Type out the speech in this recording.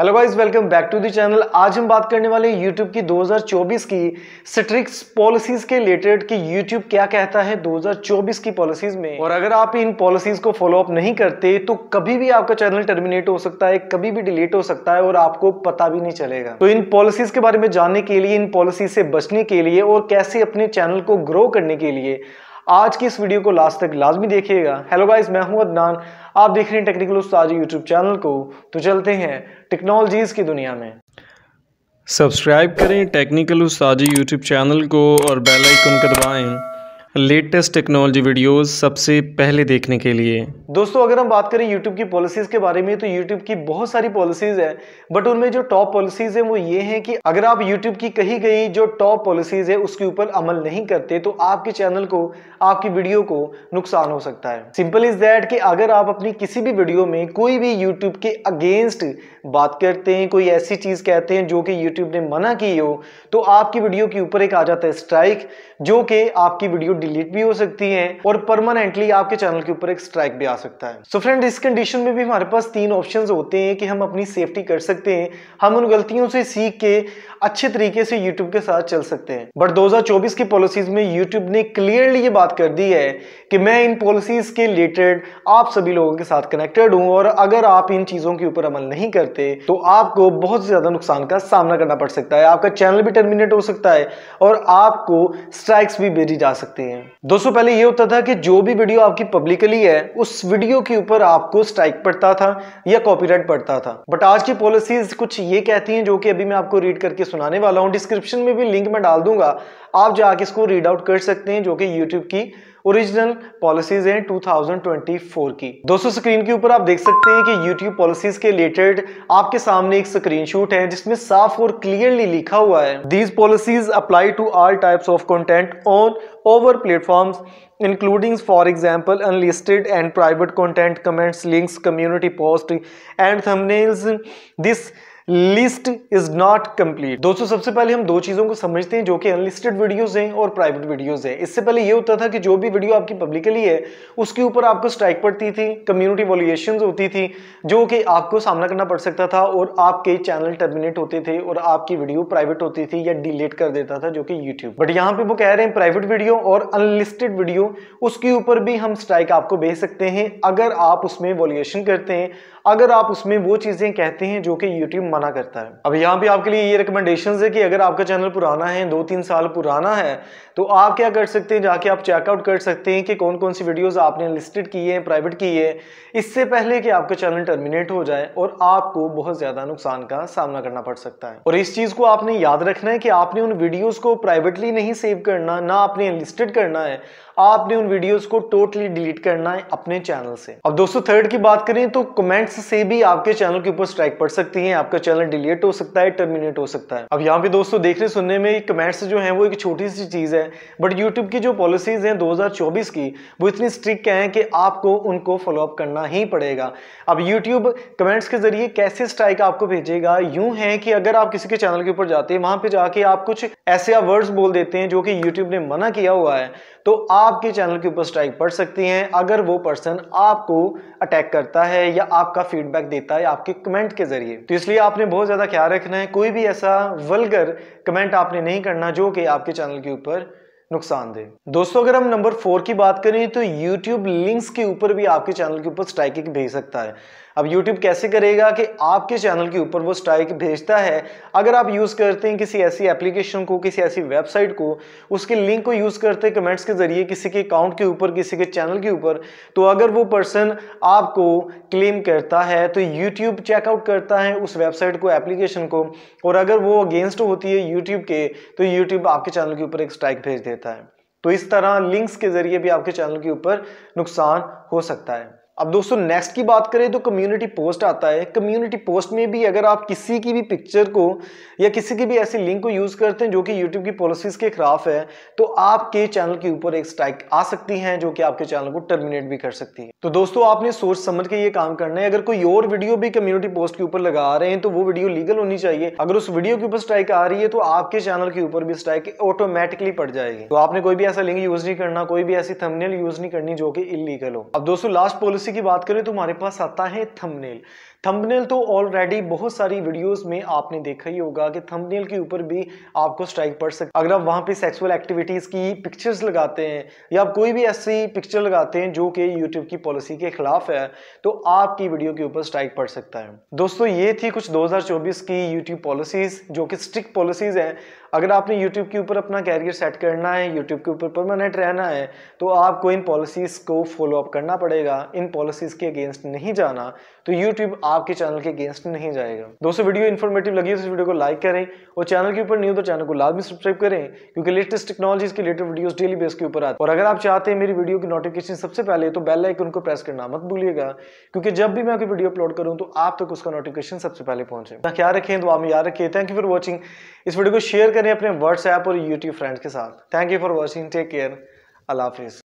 hello guys welcome back to the channel आज हम बात करने वाले हैं यूट्यूब की 2024 की स्ट्रिक्स पॉलिसीज के रिलेटेड कि यूट्यूब क्या कहता है 2024 की पॉलिसीज में और अगर आप इन पॉलिसीज को फॉलो अप नहीं करते तो कभी भी आपका चैनल टर्मिनेट हो सकता है कभी भी डिलीट हो सकता है और आपको पता भी नहीं चलेगा तो इन पॉलिसीज के बारे में जानने के लिए इन पॉलिसी से बचने के लिए और कैसे अपने चैनल को ग्रो करने के लिए आज की इस वीडियो को लास्ट तक लाजमी देखिएगा हेलो गाइस मैं हूं अदनान आप देख रहे हैं टेक्निकल उस्ताद यूट्यूब चैनल को तो चलते हैं टेक्नोलॉजीज़ की दुनिया में सब्सक्राइब करें टेक्निकल उस्ताद यूट्यूब चैनल को और bell icon icon latest technology videos सबसे पहले देखने के लिए दोस्तों अगर हम बात करें यूट्यूब की पॉलिसीज के बारे में तो यूट्यूब की बहुत सारी पॉलिसीज है बट उनमें जो टॉप पॉलिसीज है वो ये है कि अगर आप यूट्यूब की कही गई जो टॉप पॉलिसीज है उसके ऊपर अमल नहीं करते तो आपके चैनल को आपकी वीडियो को नुकसान हो सकता है सिंपल इज दैट कि अगर आप अपनी किसी भी वीडियो में कोई भी यूट्यूब के अगेंस्ट बात करते हैं कोई ऐसी चीज कहते हैं जो कि यूट्यूब ने मना की हो तो आपकी वीडियो के ऊपर एक आ जाता है स्ट्राइक जो कि आपकी वीडियो डिलीट भी हो सकती है और परमानेंटली आपके चैनल के ऊपर एक स्ट्राइक भी आ सकता है सो so फ्रेंड इस कंडीशन में भी हमारे पास तीन ऑप्शन होते हैं कि हम अपनी सेफ्टी कर सकते हैं हम उन गलतियों से सीख के अच्छे तरीके से यूट्यूब के साथ चल सकते हैं बट 2024 की पॉलिसीज में यूट्यूब ने क्लियरली ये बात कर दी है कि मैं इन पॉलिसीज के रिलेटेड आप सभी लोगों के साथ कनेक्टेड हूं और अगर आप इन चीजों के ऊपर अमल नहीं करते तो आपको बहुत ज्यादा नुकसान का सामना करना पड़ सकता है आपका चैनल भी टर्मिनेट हो सकता है और आपको स्ट्राइक्स भी भेजी जा सकती हैं दोस्तों पहले ये होता था कि जो भी वीडियो आपकी पब्लिकली है उस वीडियो के ऊपर आपको स्ट्राइक पड़ता था या कॉपीराइट पड़ता था बट आज की पॉलिसीज कुछ ये कहती हैं जो कि अभी मैं आपको रीड करके सुनाने वाला हूँ डिस्क्रिप्शन में भी लिंक मैं डाल दूंगा आप जाके इसको रीड आउट कर सकते हैं जो कि यूट्यूब की ओरिजिनल पॉलिसीज हैं 2024 की दोस्तों स्क्रीन के ऊपर आप देख सकते हैं कि यूट्यूब पॉलिसीज के रिलेटेड आपके सामने एक स्क्रीनशॉट है जिसमें साफ और क्लियरली लिखा हुआ है these policies apply to all types of content on our platform including for example unlisted and private content comments links community post and thumbnails this list is not complete दोस्तों सबसे पहले हम दो चीजों को समझते हैं जो कि अनलिस्टेड वीडियोस हैं और प्राइवेट वीडियोस हैं इससे पहले ये होता था कि जो भी वीडियो आपकी पब्लिकली है उसके ऊपर आपको स्ट्राइक पड़ती थी कम्युनिटी वॉल्यूशन होती थी जो कि आपको सामना करना पड़ सकता था और आपके चैनल टर्मिनेट होते थे और आपकी वीडियो प्राइवेट होती थी या डिलीट कर देता था जो कि यूट्यूब बट यहाँ पे वो कह रहे हैं प्राइवेट वीडियो और अनलिस्टेड वीडियो उसके ऊपर भी हम स्ट्राइक आपको भेज सकते हैं अगर आप उसमें वॉल्यूशन करते हैं अगर आप उसमें वो चीजें कहते हैं जो कि यूट्यूब मना करता है अब यहाँ पे आपके लिए ये रिकमेंडेशन है कि अगर आपका चैनल पुराना है दो तीन साल पुराना है तो आप क्या कर सकते हैं जाके आप चेकआउट कर सकते हैं कि कौन कौन सी वीडियोस आपने लिस्टेड की है प्राइवेट की है इससे पहले कि आपका चैनल टर्मिनेट हो जाए और आपको बहुत ज़्यादा नुकसान का सामना करना पड़ सकता है और इस चीज़ को आपने याद रखना है कि आपने उन वीडियोज़ को प्राइवेटली नहीं सेव करना ना आपने लिस्टेड करना है आपने उन वीडियोस को टोटली डिलीट करना है अपने चैनल से अब दोस्तों थर्ड की बात करें तो कमेंट्स से भी आपके चैनल के ऊपर स्ट्राइक पड़ सकती है आपका चैनल डिलीट हो सकता है टर्मिनेट हो सकता है अब यहाँ पे दोस्तों देखने सुनने में कमेंट्स जो है वो एक छोटी सी चीज़ है बट यूट्यूब की जो पॉलिसीज़ हैं 2024 की वो इतनी स्ट्रिक्ट हैं कि आपको उनको फॉलोअप करना ही पड़ेगा अब यूट्यूब कमेंट्स के जरिए कैसे स्ट्राइक आपको भेजेगा यूं है कि अगर आप किसी के चैनल के ऊपर जाते हैं वहां पर जाके आप कुछ ऐसे आप वर्ड्स बोल देते हैं जो कि यूट्यूब ने मना किया हुआ है तो आपके चैनल के ऊपर स्ट्राइक पड़ सकती है अगर वो पर्सन आपको अटैक करता है या आपका फीडबैक देता है आपके कमेंट के जरिए तो इसलिए आप आपने बहुत ज़्यादा ख्याल रखना है कोई भी ऐसा वलगर कमेंट आपने नहीं करना जो कि आपके चैनल के ऊपर नुकसान दे दोस्तों अगर हम नंबर फोर की बात करें तो YouTube लिंक्स के ऊपर भी आपके चैनल के ऊपर स्ट्राइकिंग भेज सकता है अब यूट्यूब कैसे करेगा कि आपके चैनल के ऊपर वो स्ट्राइक भेजता है अगर आप यूज़ करते हैं किसी ऐसी एप्लीकेशन को किसी ऐसी वेबसाइट को उसके लिंक को यूज़ करते हैं कमेंट्स के ज़रिए किसी के अकाउंट के ऊपर किसी के चैनल के ऊपर तो अगर वो पर्सन आपको क्लेम करता है तो यूट्यूब चेकआउट करता है उस वेबसाइट को एप्लीकेशन को और अगर वो अगेंस्ट होती है यूट्यूब के तो यूट्यूब आपके चैनल के ऊपर एक स्ट्राइक भेज देता है तो इस तरह लिंक्स के ज़रिए भी आपके चैनल के ऊपर नुकसान हो सकता है अब दोस्तों नेक्स्ट की बात करें तो कम्युनिटी पोस्ट आता है कम्युनिटी पोस्ट में भी अगर आप किसी की भी पिक्चर को या किसी की भी ऐसी लिंक को यूज़ करते हैं जो कि यूट्यूब की पॉलिसीज़ के खिलाफ है तो आपके चैनल के ऊपर एक स्ट्राइक आ सकती है जो कि आपके चैनल को टर्मिनेट भी कर सकती है तो दोस्तों आपने सोच समझ के ये काम करना है अगर कोई और वीडियो भी कम्युनिटी पोस्ट के ऊपर लगा रहे हैं तो वो वीडियो लीगल होनी चाहिए अगर उस वीडियो के ऊपर स्ट्राइक आ रही है तो आपके चैनल के ऊपर भी स्ट्राइक ऑटोमेटिकली पड़ जाएगी तो आपने कोई भी ऐसा लिंक यूज़ नहीं करना कोई भी ऐसी थमनेल यूज़ नहीं करनी जो कि इलीगल हो अब दोस्तों लास्ट पॉलिसी सी की बात करें तो हमारे पास आता है थंबनेल थंबनेल तो ऑलरेडी बहुत सारी वीडियोस में आपने देखा ही होगा कि थंबनेल के ऊपर भी आपको स्ट्राइक पड़ सकता अगर आप वहाँ पे सेक्सुअल एक्टिविटीज़ की पिक्चर्स लगाते हैं या आप कोई भी ऐसी पिक्चर लगाते हैं जो कि यूट्यूब की पॉलिसी के खिलाफ है तो आपकी वीडियो के ऊपर स्ट्राइक पड़ सकता है दोस्तों ये थी कुछ दो की यूट्यूब पॉलिसीज़ जो कि स्ट्रिक्ट पॉलिसीज़ हैं अगर आपने यूट्यूब के ऊपर अपना कैरियर सेट करना है यूट्यूब के ऊपर परमानेंट रहना है तो आपको इन पॉलिसीज़ को फॉलो अप करना पड़ेगा इन पॉलिसीज़ के अगेंस्ट नहीं जाना तो यूट्यूब आपके चैनल के अगेंस्ट नहीं जाएगा दोस्तों वीडियो इन्फॉर्मेटिव लगी तो वीडियो को लाइक करें और चैनल के ऊपर हो तो चैनल को लाजमी सब्सक्राइब करें क्योंकि लेटेस्ट टेक्नोलॉजीज के लेटेस्ट वीडियो डेली बेस के ऊपर आते हैं और अगर आप चाहते हैं मेरी वीडियो की नोटिफिकेशन सबसे पहले तो बेल लाइक उनको प्रेस करना मत भूलिएगा क्योंकि जब भी मैं आपकी वीडियो अपलोड करूँ तो आप तक उसका नोटिफिकेशन सबसे पहले पहुंचे क्या रखें तो आप याद रखें थैंक यू फॉर वॉचिंग इस वीडियो को शेयर करें अपने व्हाट्सएप और यूट्यूब फ्रेंड्स के साथ thank you for watching take care अल्लाह हाफिज़